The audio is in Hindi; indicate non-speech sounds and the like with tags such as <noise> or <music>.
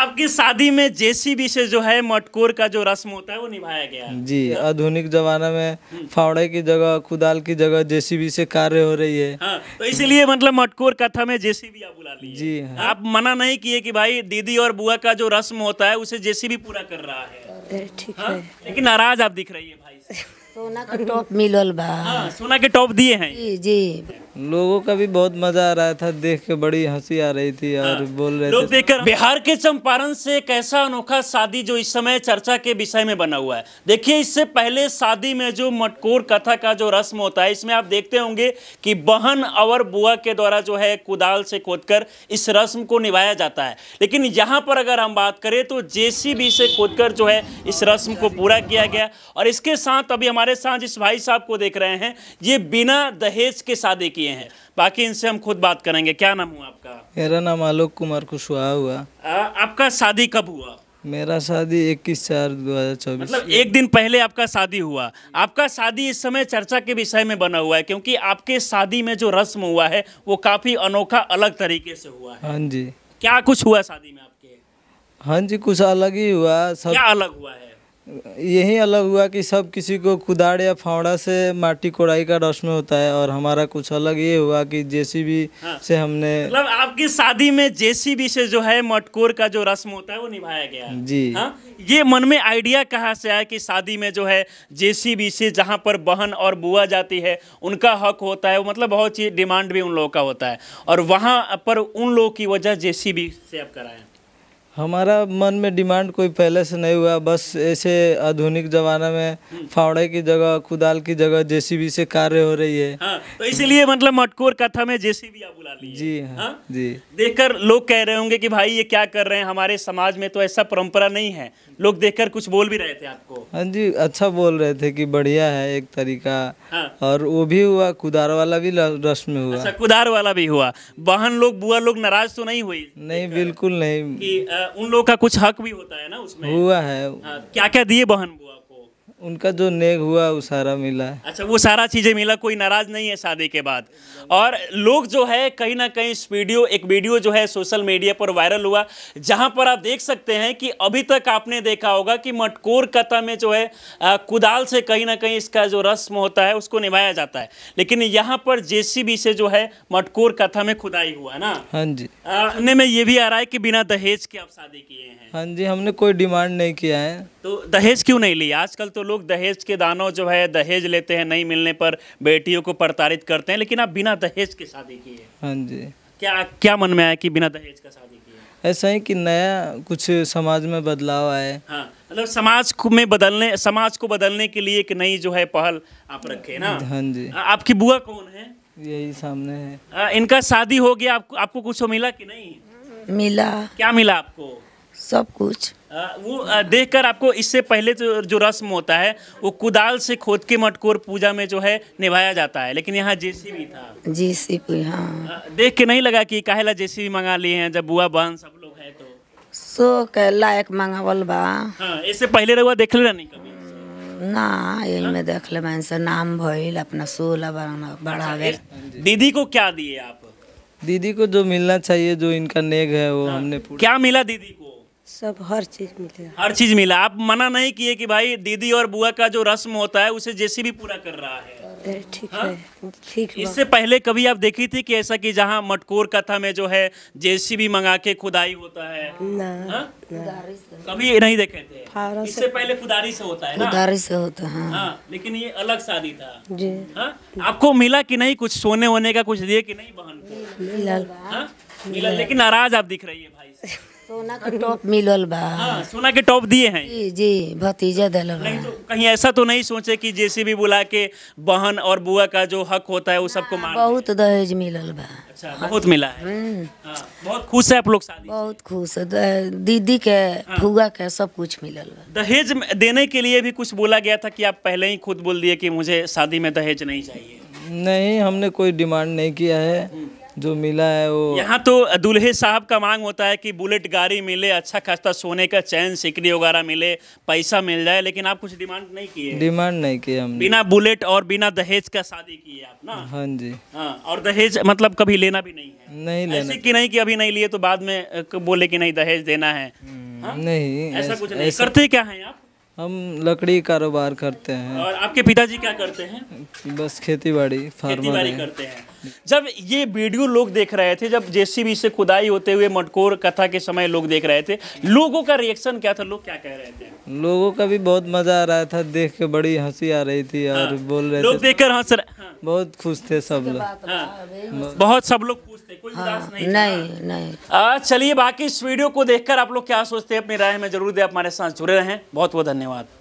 आपकी शादी में जेसीबी से जो है मटकोर का जो रस्म होता है वो निभाया गया है जी आधुनिक जमाना में हम्म। फावड़े की जगह खुदाल की जगह जेसीबी से कार्य हो रही है हाँ, तो इसीलिए मतलब मटकोर कथा में जेसीबी आप बुला ली जी हाँ। आप मना नहीं किए कि भाई दीदी और बुआ का जो रस्म होता है उसे जेसीबी पूरा कर रहा है ठीक हाँ, है लेकिन नाराज आप दिख रही है भाई <laughs> सोना के टॉप मिलल बा हाँ, सोना के टॉप दिए हैं जी लोगों का भी बहुत मजा आ रहा था देख के बड़ी हंसी आ रही थी यार हाँ, बोल रहे लोग देखकर बिहार के चंपारण से एक ऐसा अनोखा शादी जो इस समय चर्चा के विषय में बना हुआ है देखिए इससे पहले शादी में जो मटकोर कथा का जो रस्म होता है इसमें आप देखते होंगे कि बहन और बुआ के द्वारा जो है कुदाल से खोदकर इस रस्म को निभाया जाता है लेकिन यहाँ पर अगर हम बात करें तो जे से खोदकर जो है इस रस्म को पूरा किया गया और इसके साथ अभी हमारे साथ जिस भाई साहब को देख रहे हैं ये बिना दहेज के शादी की किए हैं बाकी इनसे हम खुद बात करेंगे क्या नाम हुआ आपका मेरा नाम आलोक कुमार कुशवाहा हुआ आ, आपका शादी कब हुआ मेरा शादी 21 चार 2024 मतलब एक दिन पहले आपका शादी हुआ आपका शादी इस समय चर्चा के विषय में बना हुआ है क्योंकि आपके शादी में जो रस्म हुआ है वो काफ़ी अनोखा अलग तरीके से हुआ है हाँ जी क्या कुछ हुआ शादी में आपके हाँ जी कुछ अलग ही हुआ सब क्या अलग हुआ है यही अलग हुआ कि सब किसी को कुदाड़ या फावड़ा से माटी कोड़ाई का रस्म होता है और हमारा कुछ अलग ये हुआ कि जेसीबी हाँ। से हमने मतलब आपकी शादी में जेसीबी से जो है मटकोर का जो रस्म होता है वो निभाया गया है जी हाँ? ये मन में आइडिया कहाँ से आया कि शादी में जो है जेसीबी से जहाँ पर बहन और बुआ जाती है उनका हक होता है वो मतलब बहुत चीज डिमांड भी उन लोगों का होता है और वहाँ पर उन लोगों की वजह जे से आप कराए हमारा मन में डिमांड कोई पहले से नहीं हुआ बस ऐसे आधुनिक जमाने में फावड़े की जगह कुदाल की जगह जेसीबी से कार्य हो रही है हाँ, तो इसीलिए मतलब मटकोर कथा में जेसीबी आप बुला ली जी हाँ, हाँ जी देखकर लोग कह रहे होंगे कि भाई ये क्या कर रहे हैं हमारे समाज में तो ऐसा परंपरा नहीं है लोग देखकर कुछ बोल भी रहे थे आपको हाँ जी अच्छा बोल रहे थे कि बढ़िया है एक तरीका हाँ। और वो भी हुआ कुदार वाला भी रस में हुआ अच्छा कुदार वाला भी हुआ बहन लोग बुआ लोग नाराज तो नहीं हुई नहीं बिल्कुल नहीं कि आ, उन लोग का कुछ हक भी होता है ना उसमें हुआ है हाँ, क्या क्या दिए बहन बुआ उनका जो नेग हुआ वो सारा मिला है अच्छा वो सारा चीज़ें मिला कोई नाराज़ नहीं है शादी के बाद और लोग जो है कहीं ना कहीं इस वीडियो एक वीडियो जो है सोशल मीडिया पर वायरल हुआ जहां पर आप देख सकते हैं कि अभी तक आपने देखा होगा कि मटकोर कथा में जो है आ, कुदाल से कहीं ना कहीं इसका जो रस्म होता है उसको निभाया जाता है लेकिन यहाँ पर जे से जो है मटकोर कथा में खुदाई हुआ ना हाँ जी आ, में ये भी आ रहा है कि बिना दहेज के आप शादी किए हैं हाँ जी हमने कोई डिमांड नहीं किया है तो दहेज क्यों नहीं लिया आजकल तो लोग दहेज के दानों जो है दहेज लेते हैं नहीं मिलने पर बेटियों को प्रताड़ित करते हैं लेकिन आप बिना दहेज के शादी किए हाँ जी क्या क्या मन में आया कि बिना दहेज का शादी किए ऐसा ही कि नया कुछ समाज में बदलाव आए हाँ मतलब समाज को में बदलने समाज को बदलने के लिए एक नई जो है पहल आप रखे ना हाँ जी आपकी बुआ कौन है यही सामने है आ, इनका शादी हो गया आपको आपको कुछ मिला कि नहीं मिला क्या मिला आपको सब कुछ वो देखकर आपको इससे पहले जो जो रस्म होता है वो कुदाल से खोद के मटकोर पूजा में जो है निभाया जाता है लेकिन यहाँ जेसीबी था जेसीबी हाँ देख के नहीं लगा कि काहेला जेसीबी मंगा लिए हैं जब बुआ बहन सब लोग है तो सो के लायक मंगावल बा हाँ इससे पहले रहुआ देख ले नहीं कभी ना यही में देख ले से नाम भइल अपना सोला बढ़ावे अच्छा, दीदी को क्या दिए आप दीदी को जो मिलना चाहिए जो इनका नेग है वो हाँ। हमने क्या मिला दीदी को सब हर चीज़ मिलेगा हर चीज़ मिला आप मना नहीं किए कि भाई दीदी और बुआ का जो रस्म होता है उसे जैसी भी पूरा कर रहा है ठीक हाँ? है इससे पहले कभी आप देखी थी कि ऐसा कि जहाँ मटकोर कथा में जो है जैसी भी मंगा के खुदाई होता है ना, हाँ? ना। कभी नहीं देखे थे इससे पहले खुदारी से होता है खुदारी से होता है हाँ। लेकिन ये अलग शादी था जी आपको मिला कि नहीं कुछ सोने वोने का कुछ दिए कि नहीं बहन को मिला लेकिन नाराज आप दिख रही है भाई <laughs> सोना के हाँ, टॉप तो- मिलल हाँ, सोना के टॉप दिए हैं जी भतीजा दिल तो कहीं ऐसा तो नहीं सोचे कि जैसे भी बुला के बहन और बुआ का जो हक होता है वो हाँ, सबको बहुत दहेज मिलल बा अच्छा बहुत मिला है हाँ, बहुत खुश है आप लोग शादी बहुत खुश है दीदी के फुआ के सब कुछ मिलल बा दहेज देने के लिए भी कुछ बोला गया था कि आप पहले ही खुद बोल दिए कि मुझे शादी में दहेज नहीं चाहिए नहीं हमने कोई डिमांड नहीं किया है हम्म। जो मिला है वो यहाँ तो दूल्हे साहब का मांग होता है कि बुलेट गाड़ी मिले अच्छा खासा सोने का चैन सिकड़ी वगैरह मिले पैसा मिल जाए लेकिन आप कुछ डिमांड नहीं किए डिमांड नहीं किए हम बिना बुलेट और बिना दहेज का शादी की है आप ना हाँ जी हाँ और दहेज मतलब कभी लेना भी नहीं है नहीं लेना कि नहीं कि अभी नहीं लिए तो बाद में बोले कि नहीं दहेज देना है हम्म, हाँ? नहीं ऐसा कुछ नहीं करते क्या है आप हम लकड़ी कारोबार करते हैं और आपके पिताजी क्या करते हैं बस खेती बाड़ी फार्मर करते हैं जब ये वीडियो लोग देख रहे थे जब जेसीबी से खुदाई होते हुए मटकोर कथा के समय लोग देख रहे थे लोगों का रिएक्शन क्या था लोग क्या कह रहे थे लोगों का भी बहुत मजा आ रहा था देख के बड़ी हंसी आ रही थी और हाँ। बोल रहे लोग थे देख कर हंस रहे बहुत खुश थे सब लोग तो हाँ। बहुत सब लोग खुश थे कोई हाँ, नहीं नहीं नहीं चलिए बाकी इस वीडियो को देखकर आप लोग क्या सोचते हैं अपनी राय में जरूर दे आप हमारे साथ जुड़े रहें बहुत बहुत धन्यवाद